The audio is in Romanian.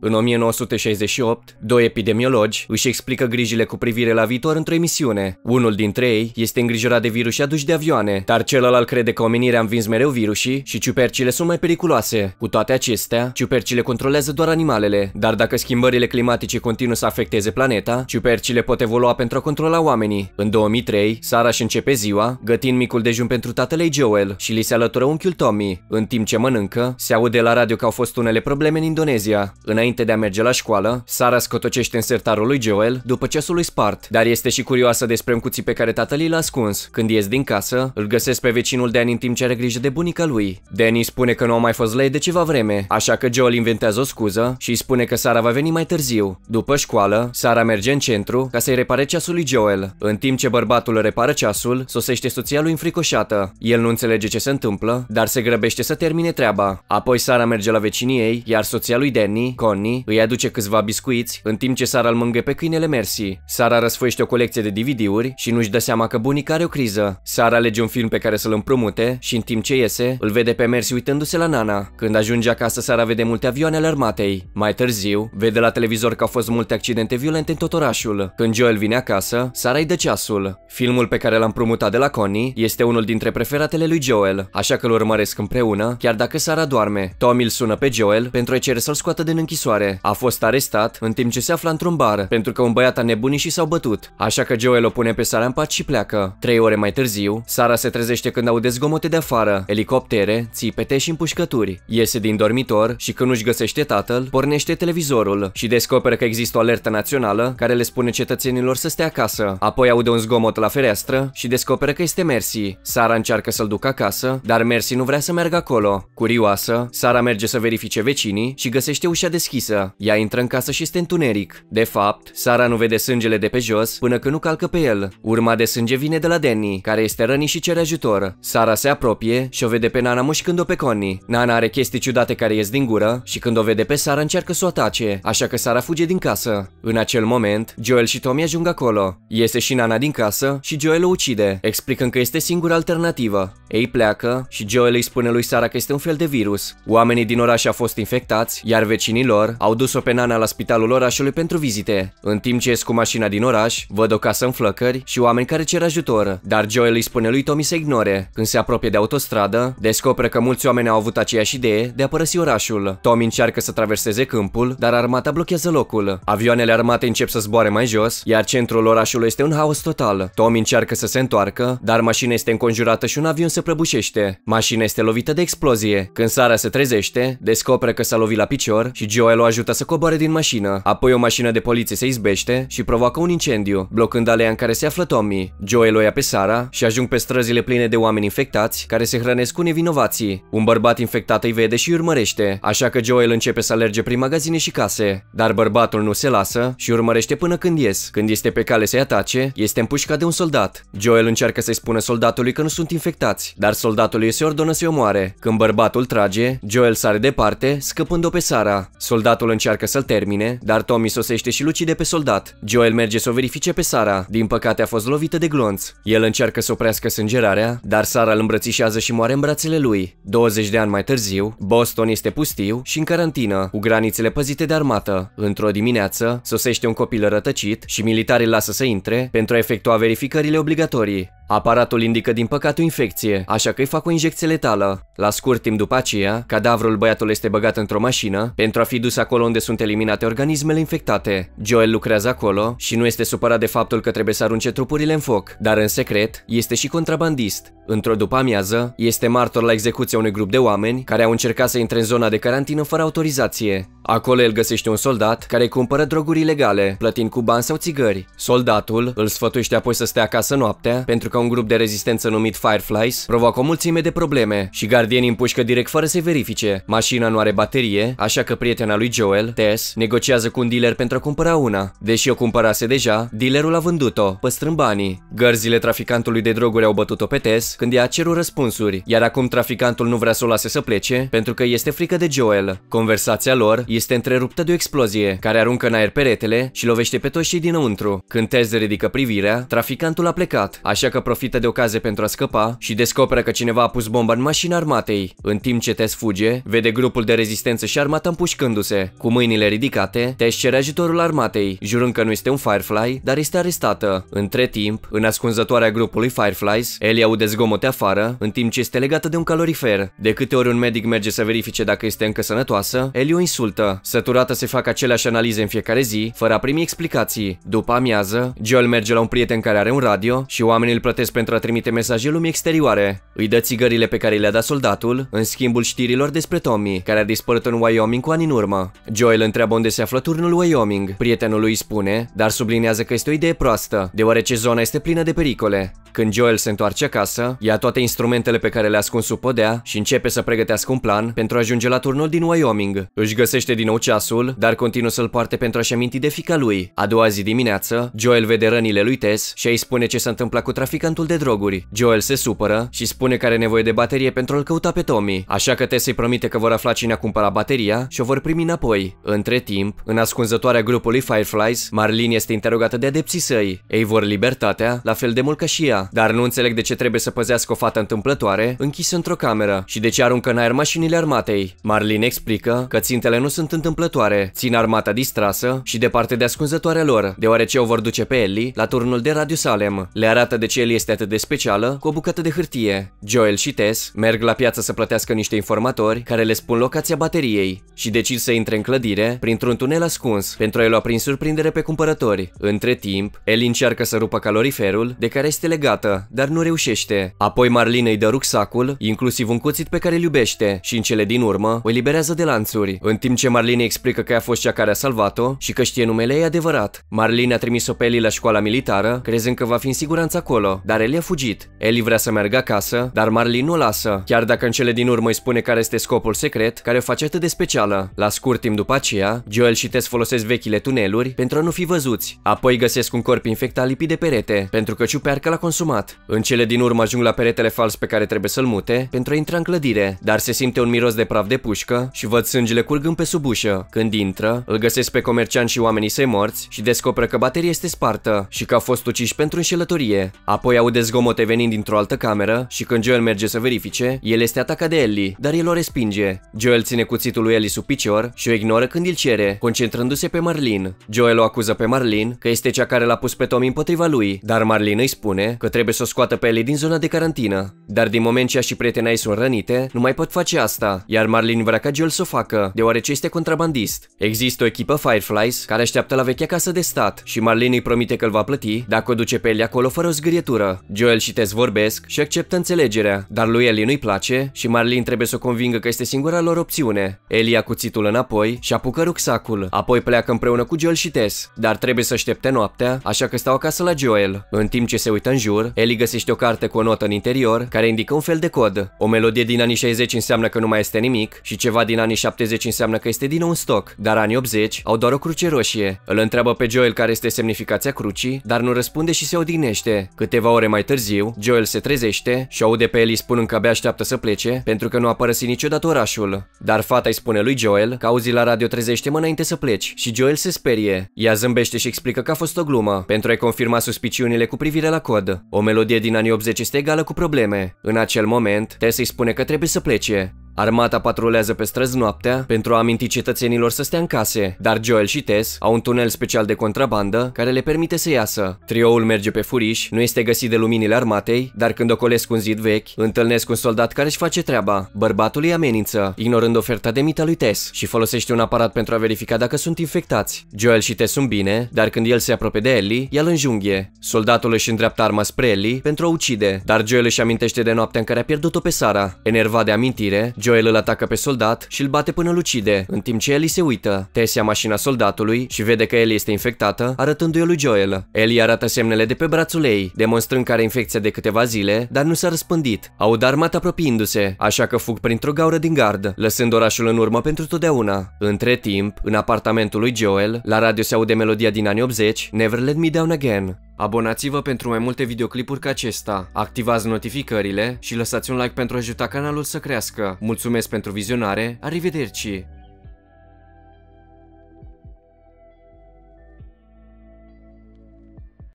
În 1968, doi epidemiologi își explică grijile cu privire la viitor într-o emisiune. Unul dintre ei este îngrijorat de virusi aduși de avioane, dar celălalt crede că omenirea a învins mereu virusii și ciupercile sunt mai periculoase. Cu toate acestea, ciupercile controlează doar animalele, dar dacă schimbările climatice continuă să afecteze planeta, ciupercile pot evolua pentru a controla oamenii. În 2003, Sara își începe ziua, gătind micul dejun pentru tatăl ei Joel și li se alătură unchiul Tommy. În timp ce mănâncă, se aude la radio că au fost unele probleme în Indonezia. Înainte de a merge la școală, Sara scotocește în sertarul lui Joel după ceasul lui spart, dar este și curioasă despre încuții pe care tatăl l-a ascuns. Când ies din casă, îl găsesc pe vecinul Danny în timp ce are grijă de bunica lui. Danny spune că nu a mai fost lei de ceva vreme, așa că Joel inventează o scuză și îi spune că Sara va veni mai târziu. După școală, Sara merge în centru ca să-i repare ceasul lui Joel. În timp ce bărbatul repară ceasul, sosește soția lui înfricoșată. El nu înțelege ce se întâmplă, dar se grăbește să termine treaba. Apoi Sara merge la vecinii ei, iar soția lui Danny Connie, îi aduce câțiva biscuiți, în timp ce Sara îl mângâie pe câinele Mercy. Sara răsfoiește o colecție de DVD-uri și nu-și dă seama că bunica are o criză. Sara alege un film pe care să-l împrumute și în timp ce iese, îl vede pe Mercy uitându-se la Nana. Când ajunge acasă, Sara vede multe avioane ale armatei. Mai târziu, vede la televizor că au fost multe accidente violente în tot orașul. Când Joel vine acasă, Sara îi dă ceasul. Filmul pe care l-am împrumutat de la Connie este unul dintre preferatele lui Joel, așa că îl urmăresc împreună, chiar dacă Sara doarme. Tom îl sună pe Joel pentru a cere să-l scoată din închisoare. A fost arestat în timp ce se afla într-un bar, pentru că un băiat a nebunit și s-au bătut, așa că Joel o pune pe Sara în pat și pleacă. Trei ore mai târziu, Sara se trezește când aude zgomote de afară, elicoptere, țipete și împușcături. Iese din dormitor și când nu-și găsește tatăl, pornește televizorul și descoperă că există o alertă națională care le spune cetățenilor să stea acasă. Apoi aude un zgomot la fereastră și descoperă că este Mercy. Sara încearcă să-l ducă acasă, dar Mercy nu vrea să meargă acolo. Curioasă, Sara merge să verifice vecinii și găsește ușa deschisă. Ea intră în casă și este întuneric. De fapt, Sara nu vede sângele de pe jos până când nu calcă pe el. Urma de sânge vine de la Danny, care este rănit și cere ajutor. Sara se apropie și o vede pe Nana mușcând-o pe Connie. Nana are chestii ciudate care ies din gură și când o vede pe Sara încearcă să o atace, așa că Sara fuge din casă. În acel moment, Joel și Tommy ajung acolo. Iese și Nana din casă și Joel o ucide, explicând că este singura alternativă. Ei pleacă și Joel îi spune lui Sara că este un fel de virus. Oamenii din oraș au fost infectați, iar vecinii prietenilor au dus-o pe Nana la spitalul orașului pentru vizite. În timp ce ies cu mașina din oraș, văd o casă în flăcări și oameni care cer ajutor, dar Joel îi spune lui Tommy să ignore. Când se apropie de autostradă, descoperă că mulți oameni au avut aceeași idee de a părăsi orașul. Tommy încearcă să traverseze câmpul, dar armata blochează locul. Avioanele armate încep să zboare mai jos, iar centrul orașului este un haos total. Tommy încearcă să se întoarcă, dar mașina este înconjurată și un avion se prăbușește. Mașina este lovită de explozie. Când Sara se trezește, descoperă că s-a lovit la picior și Joel o ajută să coboare din mașină, apoi o mașină de poliție se izbește și provoacă un incendiu, blocând alea în care se află Tommy. Joel o ia pe Sara și ajung pe străzile pline de oameni infectați care se hrănesc cu nevinovații. Un bărbat infectat îi vede și îi urmărește, așa că Joel începe să alerge prin magazine și case, dar bărbatul nu se lasă și urmărește până când ies. Când este pe cale să-i atace, este împușcat de un soldat. Joel încearcă să-i spună soldatului că nu sunt infectați, dar soldatul îi se ordonă să-i omoare. Când bărbatul trage, Joel sare departe, scăpând-o pe Sara. Soldatul încearcă să-l termine, dar Tommy sosește și lucide pe soldat. Joel merge să o verifice pe Sara, din păcate a fost lovită de glonț. El încearcă să oprească sângerarea, dar Sara îl îmbrățișează și moare în brațele lui. 20 de ani mai târziu, Boston este pustiu și în carantină, cu granițele păzite de armată. Într-o dimineață, sosește un copil rătăcit și militarii lasă să intre pentru a efectua verificările obligatorii. Aparatul indică din păcat o infecție, așa că îi fac o injecție letală. La scurt timp după aceea, cadavrul băiatului este băgat într-o mașină pentru a fi dus acolo unde sunt eliminate organismele infectate. Joel lucrează acolo și nu este supărat de faptul că trebuie să arunce trupurile în foc, dar în secret este și contrabandist. Într-o după-amiază, este martor la execuția unui grup de oameni care au încercat să intre în zona de carantină fără autorizație. Acolo el găsește un soldat care cumpără droguri ilegale, plătind cu bani sau țigări. Soldatul îl sfătuiește apoi să stea acasă noaptea pentru că un grup de rezistență numit Fireflies provoacă o mulțime de probleme și gardienii împușcă direct fără să verifice. Mașina nu are baterie, așa că prietena lui Joel, Tess, negociază cu un dealer pentru a cumpăra una. Deși o cumpărase deja, dealerul a vândut-o, păstrând banii. Gărzile traficantului de droguri au bătut-o pe Tess când ea a cerut răspunsuri, iar acum traficantul nu vrea să o lase să plece pentru că este frică de Joel. Conversația lor este întreruptă de o explozie care aruncă în aer peretele și lovește pe toți cei dinăuntru. Când Tess ridică privirea, traficantul a plecat, așa că profită de ocazie pentru a scăpa și descoperă că cineva a pus bomba în mașina armatei. În timp ce Tess fuge, vede grupul de rezistență și armata împușcându-se. Cu mâinile ridicate, Tess cere ajutorul armatei, jurând că nu este un Firefly, dar este arestată. Între timp, în ascunzătoarea grupului Fireflies, Ellie aude zgomote afară, în timp ce este legată de un calorifer. De câte ori un medic merge să verifice dacă este încă sănătoasă, Ellie o insultă. Săturată se fac aceleași analize în fiecare zi, fără a primi explicații. După amiază, Joel merge la un prieten care are un radio și oamenii îl plătesc plătesc pentru a trimite mesaje lumii exterioare. Îi dă țigările pe care le-a dat soldatul, în schimbul știrilor despre Tommy, care a dispărut în Wyoming cu ani în urmă. Joel întreabă unde se află turnul Wyoming. Prietenul lui spune, dar sublinează că este o idee proastă, deoarece zona este plină de pericole. Când Joel se întoarce acasă, ia toate instrumentele pe care le-a ascuns sub podea și începe să pregătească un plan pentru a ajunge la turnul din Wyoming. Își găsește din nou ceasul, dar continuă să-l poarte pentru a-și aminti de fica lui. A doua zi dimineață, Joel vede rănile lui Tess și îi spune ce s-a întâmplat cu trafic traficantul de droguri. Joel se supără și spune că are nevoie de baterie pentru a-l căuta pe Tommy, așa că Tess îi promite că vor afla cine a cumpărat bateria și o vor primi înapoi. Între timp, în ascunzătoarea grupului Fireflies, Marlene este interogată de adepții săi. Ei vor libertatea, la fel de mult ca și ea, dar nu înțeleg de ce trebuie să păzească o fată întâmplătoare închisă într-o cameră și de ce aruncă în aer mașinile armatei. Marlene explică că țintele nu sunt întâmplătoare, țin armata distrasă și departe de ascunzătoarea lor, deoarece o vor duce pe Ellie la turnul de Radio Salem. Le arată de ce Ellie este atât de specială, cu o bucată de hârtie. Joel și Tess merg la piață să plătească niște informatori care le spun locația bateriei și decid să intre în clădire printr-un tunel ascuns pentru a-i lua prin surprindere pe cumpărători. Între timp, el încearcă să rupă caloriferul de care este legată, dar nu reușește. Apoi Marlene îi dă rucsacul, inclusiv un cuțit pe care îl iubește și în cele din urmă o eliberează de lanțuri. În timp ce Marlene explică că a fost cea care a salvat-o și că știe numele ei adevărat. Marlene a trimis-o pe Ellie la școala militară, crezând că va fi în siguranță acolo dar el e fugit. Eli vrea să meargă acasă, dar Marley nu lasă, chiar dacă în cele din urmă îi spune care este scopul secret, care o face atât de specială. La scurt timp după aceea, Joel și Tess folosesc vechile tuneluri pentru a nu fi văzuți. Apoi găsesc un corp infectat lipit de perete, pentru că ciuperca l-a consumat. În cele din urmă ajung la peretele fals pe care trebuie să-l mute pentru a intra în clădire, dar se simte un miros de praf de pușcă și văd sângele curgând pe sub ușă. Când intră, îl găsesc pe comerciant și oamenii săi morți și descoperă că bateria este spartă și că a fost uciși pentru înșelătorie. Apoi Apoi aude zgomote venind dintr-o altă cameră și când Joel merge să verifice, el este atacat de Ellie, dar el o respinge. Joel ține cuțitul lui Ellie sub picior și o ignoră când îl cere, concentrându-se pe Marlin. Joel o acuză pe Marlin că este cea care l-a pus pe Tommy împotriva lui, dar Marlin îi spune că trebuie să o scoată pe Ellie din zona de carantină. Dar din moment ce ea și prietena ei sunt rănite, nu mai pot face asta, iar Marlin vrea ca Joel să o facă, deoarece este contrabandist. Există o echipă Fireflies care așteaptă la vechea casă de stat și Marlin îi promite că îl va plăti dacă o duce pe Ellie acolo fără o zgârietură disperă. Joel și Tess vorbesc și acceptă înțelegerea, dar lui Ellie nu-i place și Marlin trebuie să o convingă că este singura lor opțiune. Ellie ia cuțitul înapoi și apucă rucsacul, apoi pleacă împreună cu Joel și Tess, dar trebuie să aștepte noaptea, așa că stau acasă la Joel. În timp ce se uită în jur, Ellie găsește o carte cu o notă în interior care indică un fel de cod. O melodie din anii 60 înseamnă că nu mai este nimic și ceva din anii 70 înseamnă că este din nou un stoc, dar anii 80 au doar o cruce roșie. Îl întreabă pe Joel care este semnificația crucii, dar nu răspunde și se odihnește. Câteva Câteva ore mai târziu, Joel se trezește și aude pe Ellie spunând că abia așteaptă să plece pentru că nu a părăsit niciodată orașul. Dar fata îi spune lui Joel că auzi la radio trezește-mă înainte să pleci și Joel se sperie. Ea zâmbește și explică că a fost o glumă pentru a-i confirma suspiciunile cu privire la cod. O melodie din anii 80 este egală cu probleme. În acel moment, Tess îi spune că trebuie să plece, Armata patrulează pe străzi noaptea pentru a aminti cetățenilor să stea în case, dar Joel și Tess au un tunel special de contrabandă care le permite să iasă. Trioul merge pe furiș, nu este găsit de luminile armatei, dar când ocolesc un zid vechi, întâlnesc un soldat care își face treaba. Bărbatul îi amenință, ignorând oferta de mită lui Tess și folosește un aparat pentru a verifica dacă sunt infectați. Joel și Tess sunt bine, dar când el se apropie de Ellie, el înjunghe. Soldatul își îndreaptă arma spre Ellie pentru a ucide, dar Joel își amintește de noaptea în care a pierdut-o pe Sara. Enervat de amintire, Joel îl atacă pe soldat și îl bate până lucide, în timp ce Ellie se uită. Tess ia mașina soldatului și vede că Ellie este infectată, arătându-i lui Joel. Ellie arată semnele de pe brațul ei, demonstrând că are infecția de câteva zile, dar nu s-a răspândit. Aud armata apropiindu-se, așa că fug printr-o gaură din gard, lăsând orașul în urmă pentru totdeauna. Între timp, în apartamentul lui Joel, la radio se aude melodia din anii 80, Never Let Me Down Again. Abonați-vă pentru mai multe videoclipuri ca acesta, activați notificările și lăsați un like pentru a ajuta canalul să crească. Mulțumesc pentru vizionare, arrivederci!